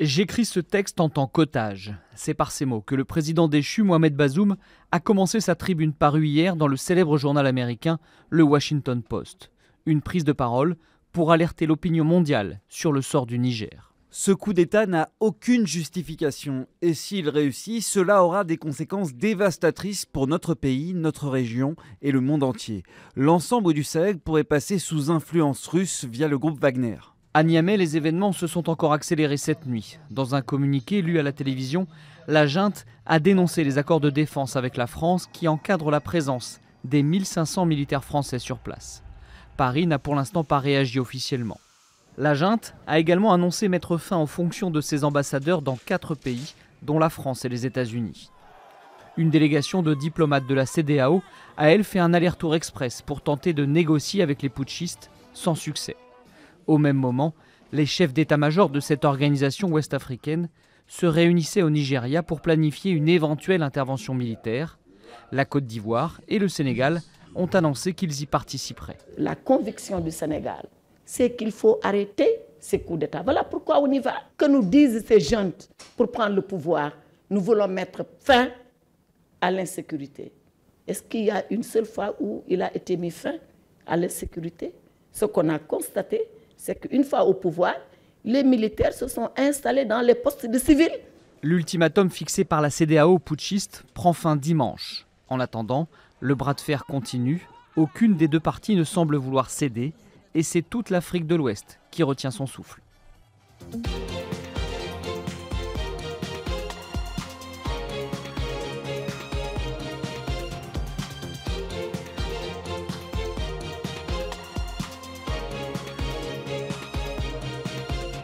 J'écris ce texte en tant qu'otage. C'est par ces mots que le président déchu Mohamed Bazoum a commencé sa tribune parue hier dans le célèbre journal américain Le Washington Post. Une prise de parole pour alerter l'opinion mondiale sur le sort du Niger. Ce coup d'État n'a aucune justification et s'il réussit, cela aura des conséquences dévastatrices pour notre pays, notre région et le monde entier. L'ensemble du Sahel pourrait passer sous influence russe via le groupe Wagner. À Niamey, les événements se sont encore accélérés cette nuit. Dans un communiqué lu à la télévision, la junte a dénoncé les accords de défense avec la France qui encadrent la présence des 1500 militaires français sur place. Paris n'a pour l'instant pas réagi officiellement. La junte a également annoncé mettre fin aux fonctions de ses ambassadeurs dans quatre pays, dont la France et les États-Unis. Une délégation de diplomates de la CDAO a elle fait un aller-retour express pour tenter de négocier avec les putschistes sans succès. Au même moment, les chefs d'état-major de cette organisation ouest-africaine se réunissaient au Nigeria pour planifier une éventuelle intervention militaire. La Côte d'Ivoire et le Sénégal ont annoncé qu'ils y participeraient. La conviction du Sénégal, c'est qu'il faut arrêter ces coups d'État. Voilà pourquoi on y va. Que nous disent ces gens pour prendre le pouvoir Nous voulons mettre fin à l'insécurité. Est-ce qu'il y a une seule fois où il a été mis fin à l'insécurité Ce qu'on a constaté, c'est qu'une fois au pouvoir, les militaires se sont installés dans les postes de civils. L'ultimatum fixé par la CDAO putschiste prend fin dimanche. En attendant, le bras de fer continue, aucune des deux parties ne semble vouloir céder, et c'est toute l'Afrique de l'Ouest qui retient son souffle.